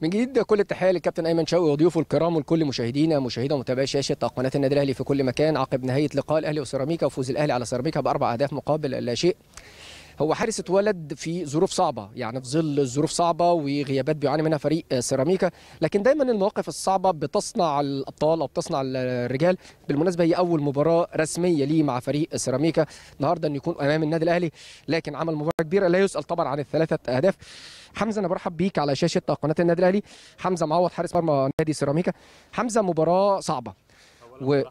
من جديد كل التحيه للكابتن ايمن شوقي وضيوفه الكرام ولكل مشاهدينا مشاهدي ومتابعي شاشه قناه النادي الاهلي في كل مكان عقب نهايه لقاء الاهلي وسيراميكا وفوز الاهلي على سيراميكا باربع اهداف مقابل لا شيء هو حارس اتولد في ظروف صعبه يعني في ظل ظروف صعبه وغيابات بيعاني منها فريق سيراميكا لكن دايما المواقف الصعبه بتصنع الابطال او بتصنع الرجال بالمناسبه هي اول مباراه رسميه ليه مع فريق سيراميكا النهارده انه يكون امام النادي الاهلي لكن عمل مباراه كبيره لا يسال طبعا عن الثلاثه اهداف حمزه انا برحب بيك على شاشه قناه النادي الاهلي حمزه معوض حارس مرمى نادي سيراميكا حمزه مباراه صعبه و...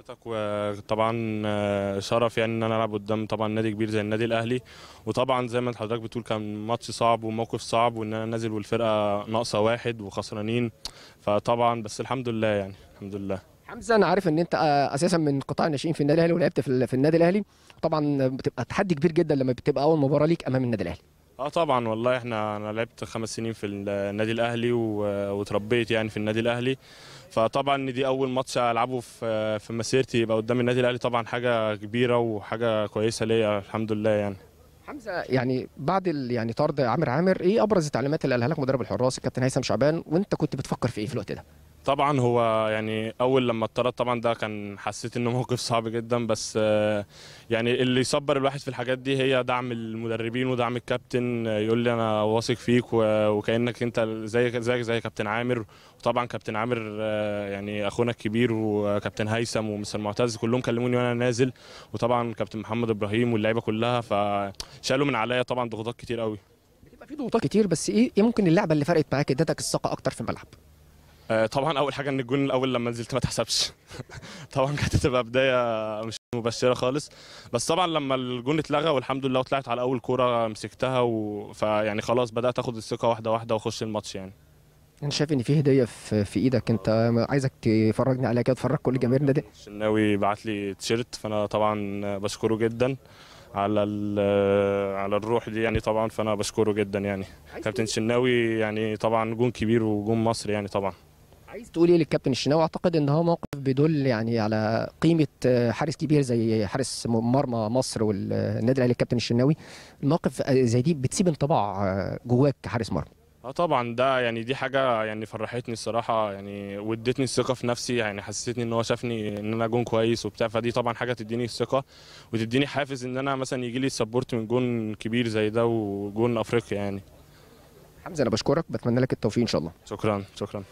حضرتك وطبعا آه، شرف يعني ان انا العب قدام طبعا نادي كبير زي النادي الاهلي وطبعا زي ما حضرتك بتقول كان ماتش صعب وموقف صعب وان انا نازل والفرقه ناقصه واحد وخسرانين فطبعا بس الحمد لله يعني الحمد لله حمزه انا عارف ان انت آه، اساسا من قطاع الناشئين في النادي الاهلي ولعبت في النادي الاهلي طبعا بتبقى تحدي كبير جدا لما بتبقى اول مباراه ليك امام النادي الاهلي اه طبعا والله احنا انا لعبت خمس سنين في النادي الاهلي واتربيت يعني في النادي الاهلي فطبعا دي اول ماتش العبه في في مسيرتي يبقى قدام النادي الاهلي طبعا حاجه كبيره وحاجه كويسه ليا الحمد لله يعني حمزه يعني بعد يعني طرد عامر عامر ايه ابرز التعليمات اللي قالها لك مدرب الحراس الكابتن هيثم شعبان وانت كنت بتفكر في ايه في الوقت ده؟ طبعا هو يعني اول لما اتطرد طبعا ده كان حسيت انه موقف صعب جدا بس آه، يعني اللي يصبر الواحد في الحاجات دي هي دعم المدربين ودعم الكابتن آه، يقول لي انا واثق فيك وكانك انت زي زيك زي كابتن عامر وطبعا كابتن عامر آه، يعني اخونا الكبير وكابتن هيثم ومستر معتز كلهم كلموني وانا نازل وطبعا كابتن محمد ابراهيم واللعيبه كلها فشالوا من عليا طبعا ضغوطات كتير قوي في ضغوطات كتير بس إيه،, ايه ممكن اللعبه اللي فرقت معاك ادتك الثقه اكتر في الملعب آه، طبعا اول حاجه ان الجون الاول لما نزلت ما تحسبش طبعا كانت هتبقى بدايه مش مبشره خالص بس طبعا لما الجون اتلغى والحمد لله وطلعت على اول كوره مسكتها و... فيعني خلاص بدات اخد الثقه واحده واحده واخش الماتش يعني انا شايف ان في هديه في, ايدك انت عايزك تفرجني عليها كده تفرج كل جماهيرنا دي الشناوي بعت لي تيشيرت فانا طبعا بشكره جدا على على الروح دي يعني طبعا فانا بشكره جدا يعني كابتن شناوي يعني طبعا جون كبير وجون مصر يعني طبعا عايز تقول ايه للكابتن الشناوي اعتقد ان هو موقف بيدل يعني على قيمه آه، حارس كبير زي حارس مرمى مصر والنادي الاهلي الكابتن الشناوي الموقف آه، زي دي بتسيب انطباع آه، جواك كحارس مرمى اه طبعا ده يعني دي حاجه يعني فرحتني الصراحه يعني وادتني الثقه في نفسي يعني حسستني ان هو شافني ان انا جون كويس وبتاع فدي طبعا حاجه تديني الثقه وتديني حافز ان انا مثلا يجي لي سبورت من جون كبير زي ده وجون افريقيا يعني حمزه انا بشكرك بتمنى لك التوفيق ان شاء الله شكرا شكرا